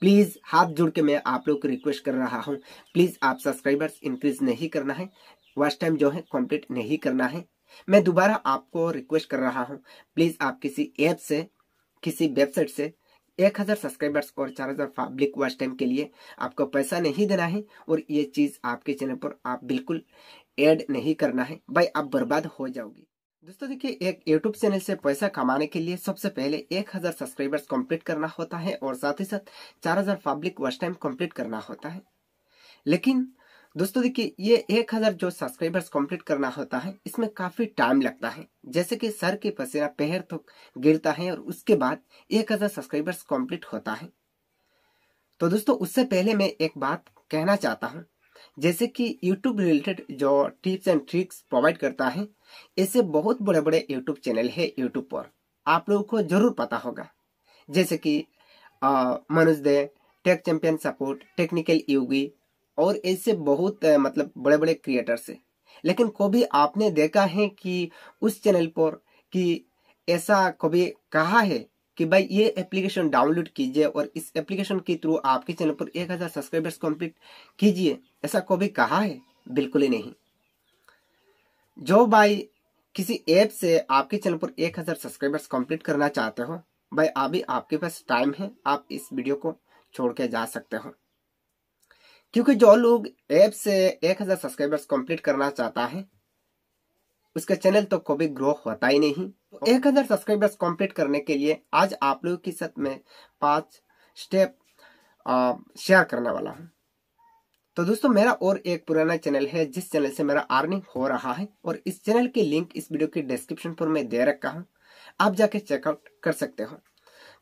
please हाथ जोड़ के मैं आप लोग को रिक्वेस्ट कर रहा हूँ प्लीज़ आप सब्सक्राइबर्स इंक्रीज नहीं करना है वॉच टाइम जो है कंप्लीट नहीं करना है मैं दोबारा आपको रिक्वेस्ट कर रहा हूँ प्लीज़ आप किसी ऐप से किसी वेबसाइट से एक हज़ार सब्सक्राइबर्स और चार हज़ार पब्लिक वॉच टाइम के लिए आपको पैसा नहीं देना है और ये चीज़ आपके चैनल पर आप बिल्कुल एड नहीं करना है भाई आप बर्बाद हो जाओगी दोस्तों देखिए एक YouTube चैनल से पैसा कमाने के लिए सबसे पहले 1000 सब्सक्राइबर्स कंप्लीट करना होता है और साथ ही साथ 4000 पब्लिक वॉच टाइम कंप्लीट करना होता है लेकिन दोस्तों देखिए ये 1000 जो सब्सक्राइबर्स कंप्लीट करना होता है इसमें काफ़ी टाइम लगता है जैसे कि सर के पसीना पहर तो गिरता है और उसके बाद एक सब्सक्राइबर्स कंप्लीट होता है तो दोस्तों उससे पहले मैं एक बात कहना चाहता हूँ जैसे कि यूट्यूब रिलेटेड जो टिप्स एंड ट्रिक्स प्रोवाइड करता है ऐसे बहुत बड़े बड़े यूट्यूब चैनल है यूट्यूब पर आप लोगों को जरूर पता होगा जैसे कि Manuj Dey tech champion support technical Yogi और ऐसे बहुत मतलब बड़े बड़े क्रिएटर्स है लेकिन कभी आपने देखा है कि उस चैनल पर कि ऐसा कभी कहा है कि भाई ये एप्लीकेशन डाउनलोड कीजिए और इस एप्लीकेशन के थ्रू आपके चैनल पर एक हज़ार सब्सक्राइबर्स कंप्लीट कीजिए ऐसा कभी कहा है बिल्कुल ही नहीं जो भाई किसी ऐप से आपके चैनल पर एक हज़ार सब्सक्राइबर्स कंप्लीट करना चाहते हो भाई अभी आपके पास टाइम है आप इस वीडियो को छोड़ के जा सकते हो क्योंकि जो लोग ऐप से एक सब्सक्राइबर्स कंप्लीट करना चाहता है उसका चैनल तो कभी ग्रो होता ही नहीं एक हजार सब्सक्राइबर्स कंप्लीट करने के लिए आज आप लोगों के साथ में पांच स्टेप शेयर करने वाला हूँ तो दोस्तों मेरा और एक पुराना चैनल है जिस चैनल से मेरा अर्निंग हो रहा है और इस चैनल की लिंक इस वीडियो के डिस्क्रिप्शन पर मैं दे रखा हूँ आप जाके चेकआउट कर सकते हो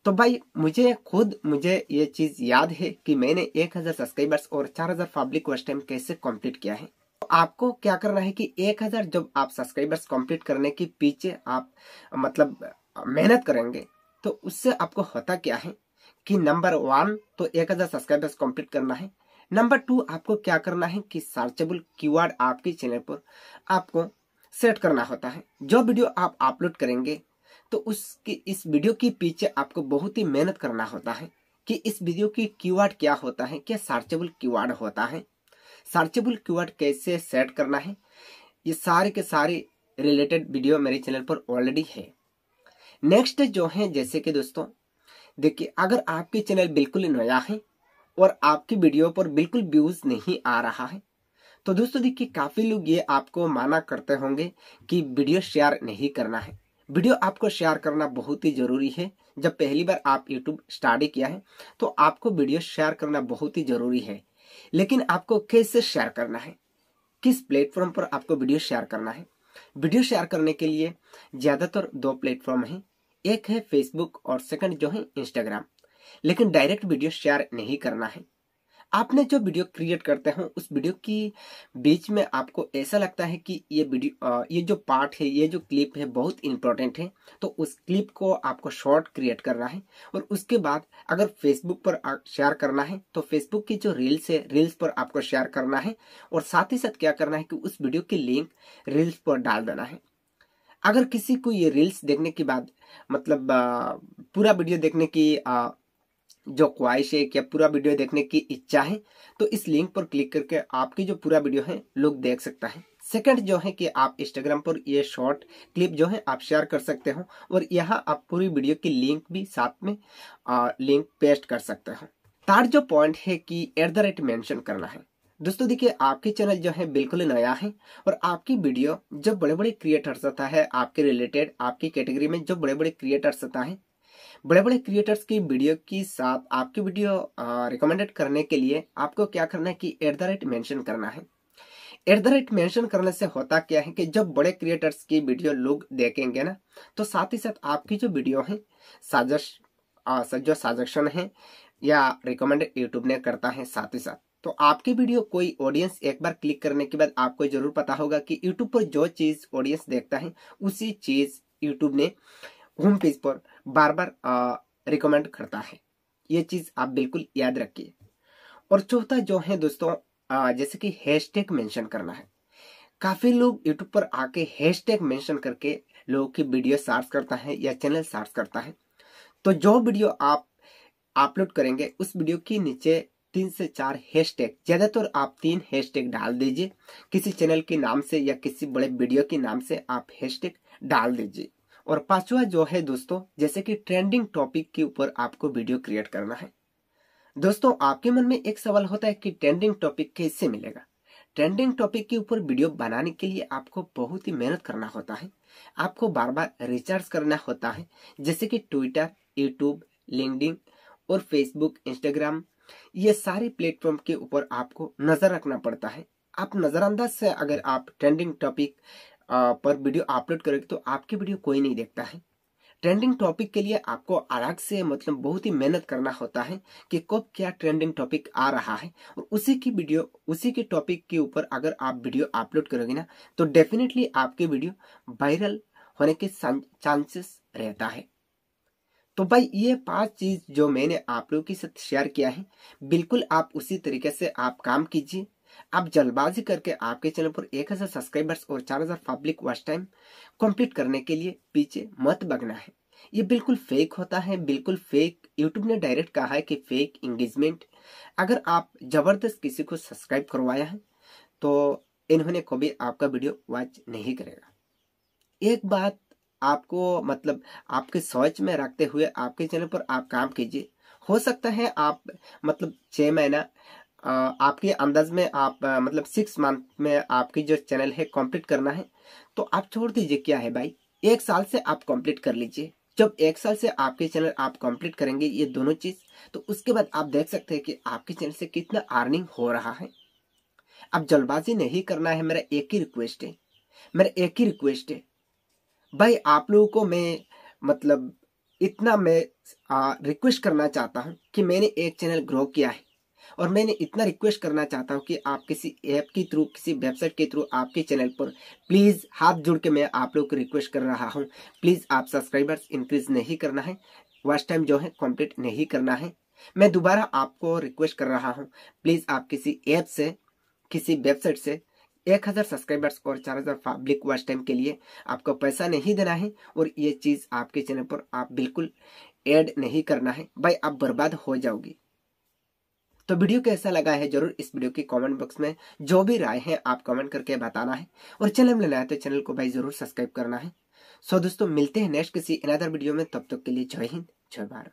तो भाई मुझे खुद मुझे ये चीज़ याद है कि मैंने 1000 सब्सक्राइबर्स और 4000 पब्लिक वॉच टाइम कैसे कंप्लीट किया है आपको क्या करना है कि एक हजार जब आप सब्सक्राइबर्स कंप्लीट करने के पीछे आप मतलब मेहनत करेंगे तो उससे आपको होता क्या है कि नंबर वन तो एक हजार सब्सक्राइबर्स कंप्लीट करना है नंबर टू आपको क्या करना है कि सर्चेबल कीवर्ड आपके चैनल पर आपको सेट करना होता है जो वीडियो आप अपलोड करेंगे तो उसके इस वीडियो के पीछे आपको बहुत ही मेहनत करना होता है कि इस वीडियो की कीवर्ड क्या होता है क्या सर्चेबल कीवर्ड होता है सर्चेबल कीवर्ड कैसे सेट करना है ये सारे के सारे रिलेटेड वीडियो मेरे चैनल पर ऑलरेडी है नेक्स्ट जो है जैसे कि दोस्तों देखिए अगर आपके चैनल बिल्कुल नया है और आपकी वीडियो पर बिल्कुल व्यूज नहीं आ रहा है तो दोस्तों देखिए काफी लोग ये आपको माना करते होंगे कि वीडियो शेयर नहीं करना है वीडियो आपको शेयर करना बहुत ही जरूरी है जब पहली बार आप यूट्यूब स्टार्ट किया है तो आपको वीडियो शेयर करना बहुत ही जरूरी है लेकिन आपको कैसे शेयर करना है किस प्लेटफॉर्म पर आपको वीडियो शेयर करना है वीडियो शेयर करने के लिए ज़्यादातर दो प्लेटफॉर्म है एक है फेसबुक और सेकंड जो है इंस्टाग्राम लेकिन डायरेक्ट वीडियो शेयर नहीं करना है आपने जो वीडियो क्रिएट करते हैं उस वीडियो की बीच में आपको ऐसा लगता है कि ये वीडियो ये जो पार्ट है ये जो क्लिप है बहुत इंपॉर्टेंट है तो उस क्लिप को आपको शॉर्ट क्रिएट करना है और उसके बाद अगर फेसबुक पर शेयर करना है तो फेसबुक की जो रील्स है रील्स पर आपको शेयर करना है और साथ ही साथ क्या करना है कि उस वीडियो की लिंक रील्स पर डाल देना है अगर किसी को ये रील्स देखने के बाद मतलब पूरा वीडियो देखने की जो ख्वाहिश है क्या पूरा वीडियो देखने की इच्छा है तो इस लिंक पर क्लिक करके आपकी जो पूरा वीडियो है लोग देख सकता है सेकंड जो है कि आप इंस्टाग्राम पर ये शॉर्ट क्लिप जो है आप शेयर कर सकते हो और यहाँ आप पूरी वीडियो की लिंक भी साथ में आ, लिंक पेस्ट कर सकते हो थर्ड जो पॉइंट है कि एट द रेट मैंशन करना है दोस्तों देखिए आपके चैनल जो है बिल्कुल नया है और आपकी वीडियो जो बड़े बड़े क्रिएटर्स आता है आपके रिलेटेड आपकी कैटेगरी में जो बड़े बड़े क्रिएटर्स आता है बड़े बड़े क्रिएटर्स की वीडियो के साथ आपकी वीडियो रिकमेंडेड करने के लिए आपको क्या करना है कि एट द रेट मैंशन करना है एट द रेट मैंशन करने से होता क्या है कि जब बड़े क्रिएटर्स की वीडियो लोग देखेंगे ना तो साथ ही साथ आपकी जो वीडियो है साजश आ, जो साजेशन है या रिकमेंडेड यूट्यूब ने करता है साथ ही साथ तो आपकी वीडियो कोई ऑडियंस एक बार क्लिक करने के बाद आपको जरूर पता होगा कि यूट्यूब पर जो चीज़ ऑडियंस देखता है उसी चीज़ यूट्यूब ने होम पेज पर बार बार रिकमेंड करता है ये चीज़ आप बिल्कुल याद रखिए और चौथा जो है दोस्तों आ, जैसे कि हैशटैग मेंशन करना है काफ़ी लोग यूट्यूब पर आके हैशटैग मेंशन करके लोगों की वीडियो सर्च करता है या चैनल सर्च करता है तो जो वीडियो आप अपलोड करेंगे उस वीडियो के नीचे तीन से चार हैशटैग ज़्यादातर आप तीन हैशटैग डाल दीजिए किसी चैनल के नाम से या किसी बड़े वीडियो के नाम से आप हैशटैग डाल दीजिए और पांचवा जो है दोस्तों जैसे कि ट्रेंडिंग टॉपिक के ऊपर आपको वीडियो क्रिएट करना है दोस्तों आपके मन में एक सवाल होता है कि ट्रेंडिंग टॉपिक कैसे मिलेगा ट्रेंडिंग टॉपिक के ऊपर वीडियो बनाने के लिए आपको बहुत ही मेहनत करना होता है आपको बार बार रिचार्ज करना होता है जैसे कि ट्विटर यूट्यूब लिंकडिन और फेसबुक इंस्टाग्राम ये सारे प्लेटफॉर्म के ऊपर आपको नजर रखना पड़ता है आप नजरअंदाज से अगर आप ट्रेंडिंग टॉपिक पर वीडियो अपलोड करोगे तो आपकी वीडियो कोई नहीं देखता है ट्रेंडिंग टॉपिक के लिए आपको अलग से मतलब बहुत ही मेहनत करना होता है कि कब क्या ट्रेंडिंग टॉपिक आ रहा है और उसी की वीडियो उसी के टॉपिक के ऊपर अगर आप वीडियो अपलोड करोगे ना तो डेफिनेटली आपके वीडियो वायरल होने के चांसेस रहता है तो भाई ये पांच चीज जो मैंने आप लोगों के साथ शेयर किया है बिल्कुल आप उसी तरीके से आप काम कीजिए आप जल्दबाजी करके आपके चैनल पर 1000 सब्सक्राइबर्स और 4000 पब्लिक वॉच टाइम कंप्लीट करने के लिए पीछे मत बगना है ये बिल्कुल फेक होता है बिल्कुल फेक यूट्यूब ने डायरेक्ट कहा है कि फेक इंगेजमेंट अगर आप जबरदस्त किसी को सब्सक्राइब करवाया है तो इन्होंने कभी आपका वीडियो वॉच नहीं करेगा एक बात आपको मतलब आपके सोच में रखते हुए आपके चैनल पर आप काम कीजिए हो सकता है आप मतलब छः महीना आपके अंदाज में आप मतलब सिक्स मंथ में आपकी जो चैनल है कंप्लीट करना है तो आप छोड़ दीजिए क्या है भाई एक साल से आप कंप्लीट कर लीजिए जब एक साल से आपके चैनल आप कंप्लीट करेंगे ये दोनों चीज़ तो उसके बाद आप देख सकते हैं कि आपके चैनल से कितना अर्निंग हो रहा है अब जल्दबाजी नहीं करना है मेरा एक ही रिक्वेस्ट है मेरा एक ही रिक्वेस्ट है भाई आप लोगों को मैं मतलब इतना मैं रिक्वेस्ट करना चाहता हूँ कि मैंने एक चैनल ग्रो किया है और मैंने इतना रिक्वेस्ट करना चाहता हूँ कि आप किसी ऐप के थ्रू किसी वेबसाइट के थ्रू आपके चैनल पर प्लीज़ हाथ जोड़ के मैं आप लोग को रिक्वेस्ट कर रहा हूँ प्लीज़ आप सब्सक्राइबर्स इंक्रीज नहीं करना है वाच टाइम जो है कंप्लीट नहीं करना है मैं दोबारा आपको रिक्वेस्ट कर रहा हूँ प्लीज़ आप किसी ऐप से किसी वेबसाइट से एक हज़ार सब्सक्राइबर्स और चार हज़ार पब्लिक वाच टाइम के लिए आपको पैसा नहीं देना है और ये चीज़ आपके चैनल पर आप बिल्कुल ऐड नहीं करना है भाई आप बर्बाद हो जाओगी तो वीडियो कैसा लगा है जरूर इस वीडियो की कमेंट बॉक्स में जो भी राय है आप कमेंट करके बताना है और चैनल में लेना तो चैनल को भाई जरूर सब्सक्राइब करना है सो दोस्तों मिलते हैं नेक्स्ट किसी अनदर वीडियो में तब तक के लिए जय हिंद जय भारत